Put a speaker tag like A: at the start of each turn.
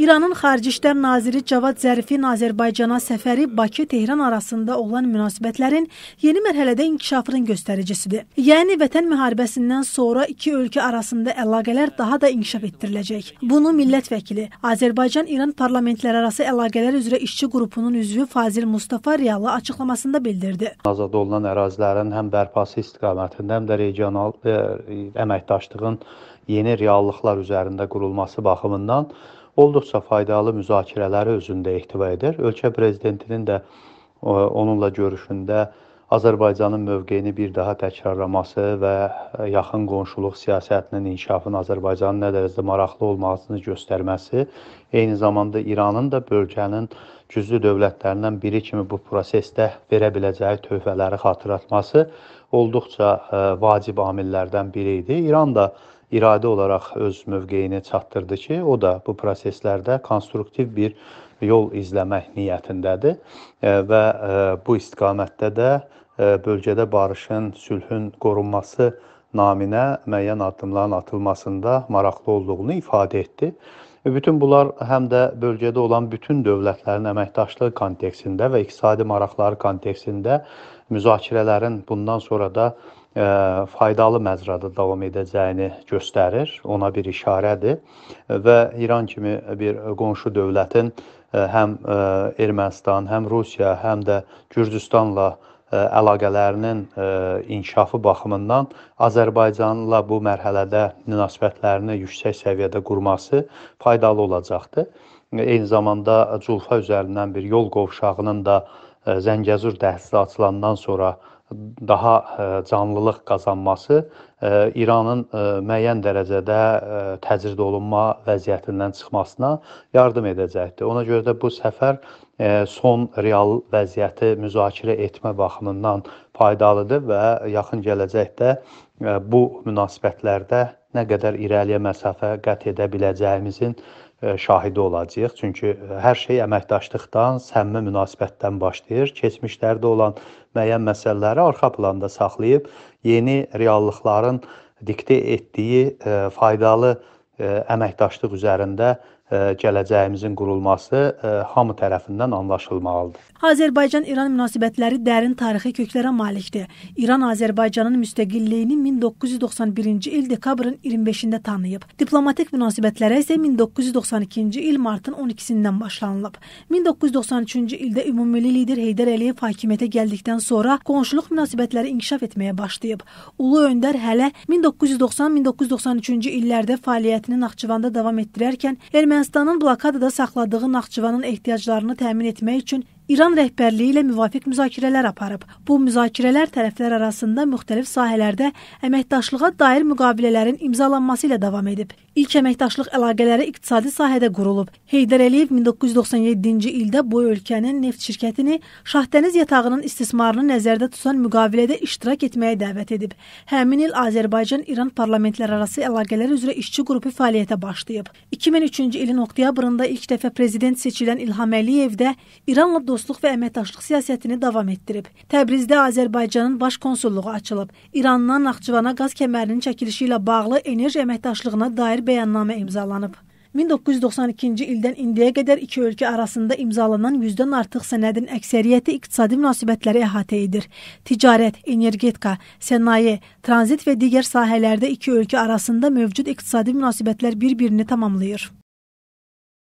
A: İranın Xarici İşlər Naziri Cavad Zərifin Azərbaycana səfəri Bakı-Tehran arasında olan münasibətlərin yeni mərhələdə inkişafının göstəricisidir. Yəni vətən müharibəsindən sonra iki ölkə arasında əlaqələr daha da inkişaf etdiriləcək. Bunu millət vəkili Azərbaycan-İran parlamentlərarası əlaqələr üzrə işçi qrupunun üzvü Fazil Mustafa Riyalı açıqlamasında bildirdi.
B: Azad olunan ərazilərin həm bərpası istiqamətində, həm də regional ə, e, əməkdaşlığın yeni reallıqlar üzərində qurulması baxımından olduqca faydalı müzakirələri özündə ehtiva edir. Ölkə prezidentinin də onunla görüşündə Azərbaycanın mövqeyini bir daha təkrarlaması və yaxın qonşuluq siyasətinin inkişafının Azərbaycanın nə dərəcədə maraqlı olmasını göstərməsi, eyni zamanda İranın da bölgənin güclü dövlətlərindən biri kimi bu prosesdə verə biləcəyi töhfələri xatırlatması olduqca e, vacib amillərdən biri idi. İran da iradə olaraq öz mövqeyini çatdırdı ki, o da bu proseslərdə konstruktiv bir yol izləmək niyyətindədir e, və e, bu istiqamətdə də e, bölgədə barışın, sülhün qorunması naminə müəyyən addımların atılmasında maraqlı olduğunu ifadə etdi. Bütün bunlar həm də bölgədə olan bütün dövlətlərin əməkdaşlığı kontekstində və iqtisadi maraqları kontekstində müzakirələrin bundan sonra da ə, faydalı məzrada davam edəcəyini göstərir, ona bir işarədir və İran kimi bir qonşu dövlətin ə, həm ə, Ermənistan, həm Rusiya, həm də Gürcüstanla ə, əlaqələrinin ə, inkişafı baxımından Azərbaycanla bu mərhələdə münasibətlərini yüksək səviyyədə qurması faydalı olacaqdır. Eyni zamanda Culfa üzərindən bir yol qovşağının da Zəngəzur dəhlizi açılandan sonra daha e, canlılıq qazanması e, İranın e, müəyyən dərəcədə təcrid olunma vəziyyətindən çıxmasına yardım edəcəkdir. Ona görə də bu səfər son real vəziyyəti müzakirə etmə baxımından faydalıdır və yaxın gələcəkdə bu münasibətlərdə nə qədər irəliyə məsafə qət edə biləcəyimizin E, şahidi olacağıq. Çünki e, hər şey əməkdaşlıqdan, səmimi münasibətdən başlayır. Keçmişlərdə olan müəyyən məsələləri arxa planda saxlayıb yeni reallıqların diktə etdiyi e, faydalı əməkdaşlıq üzərində E, gələcəyimizin qurulması e, hamı tərəfindən anlaşılmalıdır.
A: Azərbaycan-İran münasibətləri dərin tarixi köklərə malikdir. İran Azərbaycanın müstəqilliyini 1991-ci il dekabrın 25-də tanıyıb. Diplomatik münasibətlərə isə 1992-ci il martın 12-sindən başlanılıb. 1993-cü ildə ümummilli lider Heydər Əliyev hakimiyyətə gəldikdən sonra qonşuluq münasibətləri inkişaf etməyə başlayıb. Ulu öndər hələ 1990-1993-cü illərdə fəaliyyətini Naxçıvanda davam etdirərkən Ermənistan Ermənistanın blokadada saxladığı Naxçıvanın ehtiyaclarını təmin etmək üçün İran rəhbərliyi ilə müvafiq müzakirələr aparıb. Bu müzakirələr tərəflər arasında müxtəlif sahələrdə əməkdaşlığa dair müqavilələrin imzalanması ilə davam edib. İlk əməkdaşlıq əlaqələri iqtisadi sahədə qurulub. Heydər Əliyev 1997-ci ildə bu ölkənin neft şirkətini Şahdəniz yatağının istismarını nəzərdə tutan müqavilədə iştirak etməyə dəvət edib. Həmin il Azərbaycan-İran parlamentlərarası əlaqələr üzrə işçi qrupu fəaliyyətə başlayıb. 2003-cü ilin oktyabrında ilk dəfə prezident seçilən İlham Əliyev də İranla dostluq dostluq və əməkdaşlıq siyasətini davam etdirib. Təbrizdə Azərbaycanın baş konsulluğu açılıb. İrandan Naxçıvana qaz kəmərinin çəkilişi ilə bağlı enerji əməkdaşlığına dair bəyannamə imzalanıb. 1992-ci ildən indiyə qədər iki ölkə arasında imzalanan 100-dən artıq sənədin əksəriyyəti iqtisadi münasibətləri əhatə edir. Ticarət, energetika, sənaye, tranzit və digər sahələrdə iki ölkə arasında mövcud iqtisadi münasibətlər bir-birini tamamlayır.